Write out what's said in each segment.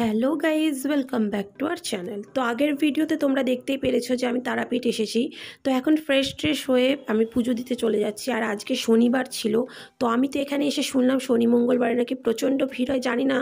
hello guys welcome back to our channel তো আগের ভিডিওতে তোমরা দেখতেই পেরেছো যে আমি তারাপীঠ এসেছি তো এখন ফ্রেশ ট্রেশ হয়ে আমি পুজো দিতে চলে যাচ্ছি আর আজকে শনিবার ছিল তো আমি তো এখানে এসে শুনলাম শনি মঙ্গলবারে নাকি প্রচণ্ড ভিড় হয় জানি না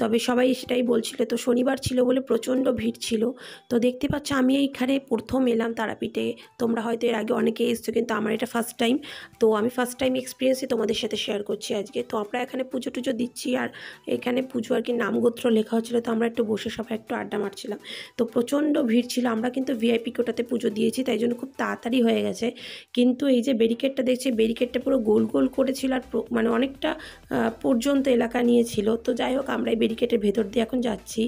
তবে সবাই সেটাই বলছিল তো শনিবার ছিল বলে প্রচণ্ড ভিড় ছিল তো দেখতে পাচ্ছ আমি এইখানে প্রথম এলাম তারাপীঠে তোমরা হয়তো এর আগে অনেকে এসছো কিন্তু আমার এটা ফার্স্ট টাইম তো আমি ফার্স্ট টাইম এক্সপিরিয়েন্সই তোমাদের সাথে শেয়ার করছি আজকে তো আমরা এখানে পুজো টুজো দিচ্ছি আর এখানে পুজো আর কি নামগোত্র লেখা হচ্ছিলো তো আমরা একটু বসে সবাই একটু আড্ডা মারছিলাম তো প্রচণ্ড ভিড় ছিল আমরা কিন্তু ভিআইপি কোটাতে পুজো দিয়েছি তাই জন্য খুব তাড়াতাড়ি হয়ে গেছে কিন্তু এই যে ব্যারিকেডটা দেখছি ব্যারিকেডটা পুরো গোল গোল করেছিল আর মানে অনেকটা পর্যন্ত এলাকা নিয়েছিল তো যাই হোক আমরা এই ব্যারিকেডের ভেতর দিয়ে এখন যাচ্ছি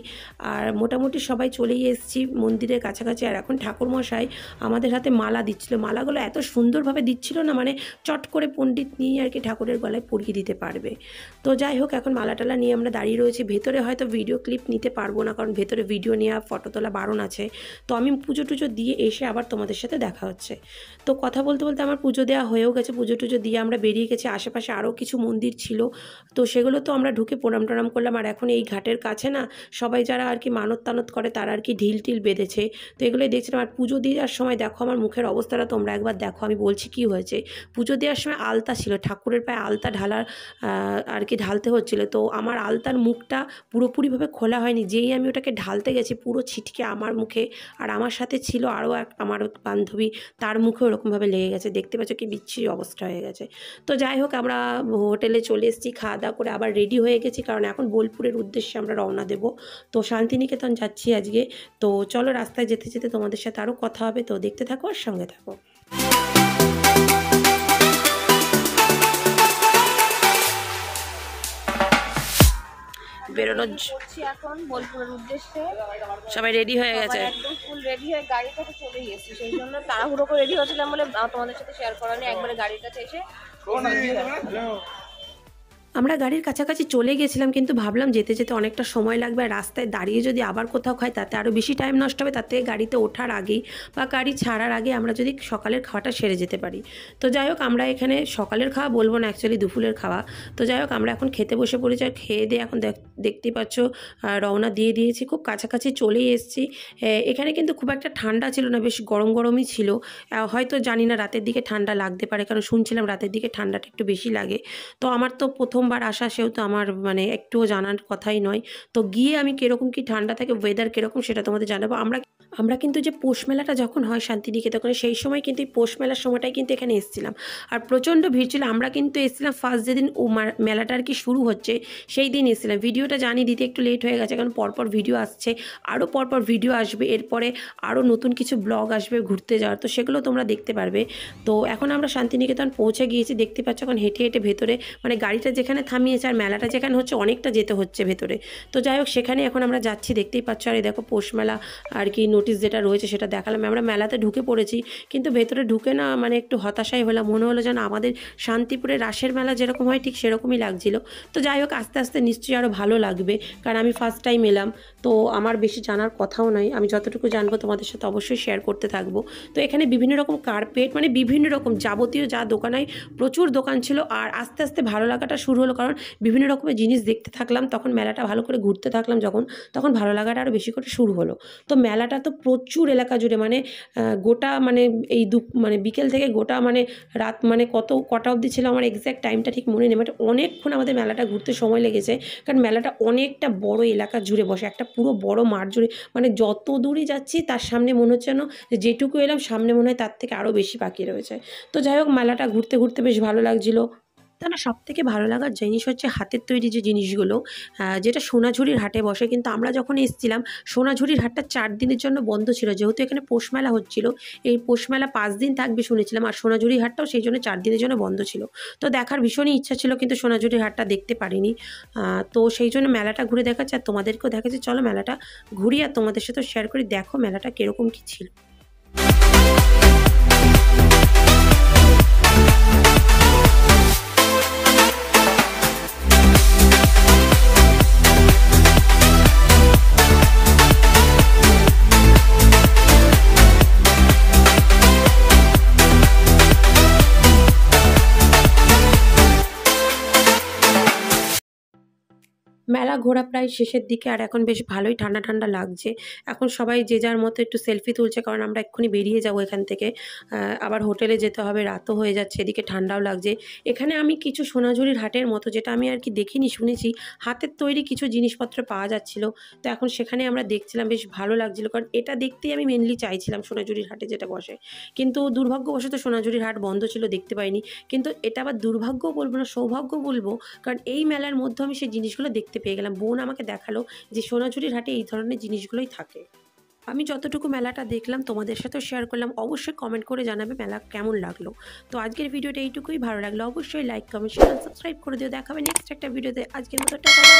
আর মোটামুটি সবাই চলেই এসেছি মন্দিরের কাছাকাছি আর এখন ঠাকুর মশাই আমাদের হাতে মালা দিচ্ছিল মালাগুলো এত সুন্দরভাবে দিচ্ছিল না মানে চট করে পণ্ডিত নিয়ে আর কি ঠাকুরের গলায় পরিয়ে দিতে পারবে তো যাই হোক এখন মালা টালা নিয়ে আমরা দাঁড়িয়ে রয়েছি ভেতরে হয়তো ভিডিও ক্লিপ নিতে পারবো না কারণ ভেতরে ভিডিও নেওয়া ফটো তোলা বারণ আছে তো আমি পুজো টুজো দিয়ে এসে আবার তোমাদের সাথে দেখা হচ্ছে তো কথা বলতে বলতে আমার পুজো দেওয়া হয়েও গেছে পুজো টুজো দিয়ে আমরা বেরিয়ে গেছি আশেপাশে আরও কিছু মন্দির ছিল তো সেগুলো তো আমরা ঢুকে প্রণাম টনাম করলাম আর এখন এই ঘাটের কাছে না সবাই যারা আর কি মানত তানত করে তারা আর কি ঢিল টিল বেঁধেছে তো এগুলোই দেখছিলাম আর পুজো দেওয়ার সময় দেখো আমার মুখের অবস্থাটা তোমরা একবার দেখো আমি বলছি কি হয়েছে পুজো দেওয়ার সময় আলতা ছিল ঠাকুরের পায়ে আলতা ঢালার আর কি ঢালতে হচ্ছিল তো আমার আলতার মুখটা পুরোপুরিভাবে খোলা হয়নি যেই আমি ওটাকে ঢালতে গেছি পুরো ছিটকে আমার মুখে আর আমার সাথে ছিল আরও এক আমার বান্ধবী তার মুখে ওরকমভাবে লেগে গেছে দেখতে পাচ্ছ কি বিচ্ছিরি অবস্থা হয়ে গেছে তো যাই হোক আমরা হোটেলে চলে এসেছি খাওয়া দাওয়া করে আবার রেডি হয়ে গেছি কারণ এখন বোলপুরের উদ্দেশ্যে আমরা রওনা দেব তো শান্তিনিকেতন যাচ্ছি আজকে তো চলো রাস্তায় যেতে যেতে তোমাদের সাথে আরও কথা হবে তো দেখতে থাকো আর সঙ্গে থাকো বেরোনোর হচ্ছে এখন বোলপুরের উদ্দেশ্যে সবাই রেডি হয়ে গেছে একদম ফুল রেডি হয়ে গাড়ি থেকে চলে গেছি সেই জন্য তাড়াহুড়ো করে রেডি হয়েছিলাম বলে তোমাদের সাথে শেয়ার করা নেই একবারে গাড়ির কাছে এসে আমরা গাড়ির কাছাকাছি চলে গেছিলাম কিন্তু ভাবলাম যেতে যেতে অনেকটা সময় লাগবে আর রাস্তায় দাঁড়িয়ে যদি আবার কোথাও খাই তাতে আরও বেশি টাইম নষ্ট হবে তাতে গাড়িতে ওঠার আগেই বা গাড়ি ছাড়ার আগে আমরা যদি সকালের খাওয়াটা সেরে যেতে পারি তো যাই হোক আমরা এখানে সকালের খাওয়া বলবো না অ্যাকচুয়ালি দুপুরের খাওয়া তো যাই হোক আমরা এখন খেতে বসে পড়েছি আর খেয়ে দিয়ে এখন দেখতে পাচ্ছ রওনা দিয়ে দিয়েছি খুব কাছাকাছি চলেই এসেছি এখানে কিন্তু খুব একটা ঠান্ডা ছিল না বেশ গরম গরমই ছিল হয়তো জানি না রাতের দিকে ঠান্ডা লাগতে পারে কারণ শুনছিলাম রাতের দিকে ঠান্ডাটা একটু বেশি লাগে তো আমার তো প্রথম প্রথমবার আসা সেহেতু আমার মানে একটুও জানার কথাই নয় তো গিয়ে আমি কীরকম কি ঠান্ডা থাকে ওয়েদার কীরকম সেটা তোমাদের জানাবো আমরা আমরা কিন্তু যে পৌষ মেলাটা যখন হয় শান্তিনিকেতনে সেই সময় কিন্তু এই পৌষ মেলার সময়টাই কিন্তু এখানে এসেছিলাম আর প্রচণ্ড ভিড় ছিল আমরা কিন্তু এসেছিলাম ফার্স্ট যেদিন ও মেলাটা আর কি শুরু হচ্ছে সেই দিন এসেছিলাম ভিডিওটা জানি দিতে একটু লেট হয়ে গেছে কারণ পরপর ভিডিও আসছে আরও পরপর ভিডিও আসবে এরপরে আরও নতুন কিছু ব্লগ আসবে ঘুরতে যাওয়ার তো সেগুলো তোমরা দেখতে পারবে তো এখন আমরা শান্তিনিকেতন পৌঁছে গিয়েছি দেখতে পাচ্ছ এখন হেঁটে হেঁটে ভেতরে মানে গাড়িটা যেখানে থামিয়েছে আর মেলাটা যেখানে হচ্ছে অনেকটা যেতে হচ্ছে ভেতরে তো যাই হোক সেখানে এখন আমরা যাচ্ছি দেখতেই পাচ্ছ আর এই দেখো পৌষ মেলা আর কি নোটিশ যেটা রয়েছে সেটা দেখালাম আমরা মেলাতে ঢুকে পড়েছি কিন্তু ভেতরে ঢুকে না মানে একটু হতাশাই হলাম মনে হলো যেন আমাদের শান্তিপুরে রাসের মেলা যেরকম হয় ঠিক সেরকমই লাগছিল তো যাই হোক আস্তে আস্তে নিশ্চয়ই আরও ভালো লাগবে কারণ আমি ফার্স্ট টাইম এলাম তো আমার বেশি জানার কথাও নয় আমি যতটুকু জানবো তোমাদের সাথে অবশ্যই শেয়ার করতে থাকবো তো এখানে বিভিন্ন রকম কার্পেট মানে বিভিন্ন রকম যাবতীয় যা দোকানে প্রচুর দোকান ছিল আর আস্তে আস্তে ভালো লাগাটা শুরু হলো কারণ বিভিন্ন রকমের জিনিস দেখতে থাকলাম তখন মেলাটা ভালো করে ঘুরতে থাকলাম যখন তখন ভালো লাগাটা আরও বেশি করে শুরু হলো তো মেলাটা তো প্রচুর এলাকা জুড়ে মানে গোটা মানে এই দু মানে বিকেল থেকে গোটা মানে রাত মানে কত কটা অবধি ছিল আমার এক্স্যাক্ট টাইমটা ঠিক মনে নেই বাট অনেকক্ষণ আমাদের মেলাটা ঘুরতে সময় লেগেছে কারণ মেলাটা অনেকটা বড় এলাকা জুড়ে বসে একটা পুরো বড় মাঠ জুড়ে মানে যত দূরে যাচ্ছি তার সামনে মনে হচ্ছে যেন যেটুকু এলাম সামনে মনে হয় তার থেকে আরও বেশি বাকি রয়েছে তো যাই হোক মেলাটা ঘুরতে ঘুরতে বেশ ভালো লাগছিলো না সব থেকে ভালো লাগার জিনিস হচ্ছে হাতের তৈরি যে জিনিসগুলো যেটা সোনাঝুরির হাটে বসে কিন্তু আমরা যখন এসেছিলাম সোনাঝুরির হাটটা চার দিনের জন্য বন্ধ ছিল যেহেতু এখানে পোষমেলা হচ্ছিল এই পোষমেলা পাঁচ দিন থাকবে শুনেছিলাম আর সোনাঝুরি হাটটাও সেই জন্য চার দিনের জন্য বন্ধ ছিল তো দেখার ভীষণই ইচ্ছা ছিল কিন্তু সোনাঝুরির হাটটা দেখতে পারিনি তো সেই জন্য মেলাটা ঘুরে দেখাচ্ছে আর তোমাদেরকেও দেখাচ্ছে চলো মেলাটা ঘুরি আর তোমাদের সাথেও শেয়ার করি দেখো মেলাটা কীরকম কী ছিল মেলা ঘোরা প্রায় শেষের দিকে আর এখন বেশ ভালোই ঠান্ডা ঠান্ডা লাগছে এখন সবাই যে যার মতো একটু সেলফি তুলছে কারণ আমরা এক্ষুনি বেরিয়ে যাবো এখান থেকে আবার হোটেলে যেতে হবে রাতও হয়ে যাচ্ছে এদিকে ঠান্ডাও লাগছে এখানে আমি কিছু সোনাঝুরির হাটের মতো যেটা আমি আর কি দেখিনি শুনেছি হাতের তৈরি কিছু জিনিসপত্র পাওয়া যাচ্ছিল তো এখন সেখানে আমরা দেখছিলাম বেশ ভালো লাগছিল কারণ এটা দেখতেই আমি মেনলি চাইছিলাম সোনাঝুরির হাটে যেটা বসে কিন্তু দুর্ভাগ্যবশত সোনাঝুরির হাট বন্ধ ছিল দেখতে পাইনি কিন্তু এটা আবার দুর্ভাগ্য বলবো না সৌভাগ্য বলবো কারণ এই মেলার মধ্যে আমি সেই জিনিসগুলো দেখতে পেয়ে গেলাম বোন আমাকে দেখালো যে সোনাঝুরির হাটে এই ধরনের জিনিসগুলোই থাকে আমি যতটুকু মেলাটা দেখলাম তোমাদের সাথেও শেয়ার করলাম অবশ্যই কমেন্ট করে জানাবে মেলা কেমন লাগলো তো আজকের ভিডিওটা এইটুকুই ভালো লাগলো অবশ্যই লাইক কমেন্ট শেয়ার সাবস্ক্রাইব করে দিও দেখাবে নেক্সট একটা ভিডিওতে আজকের মতো টাকা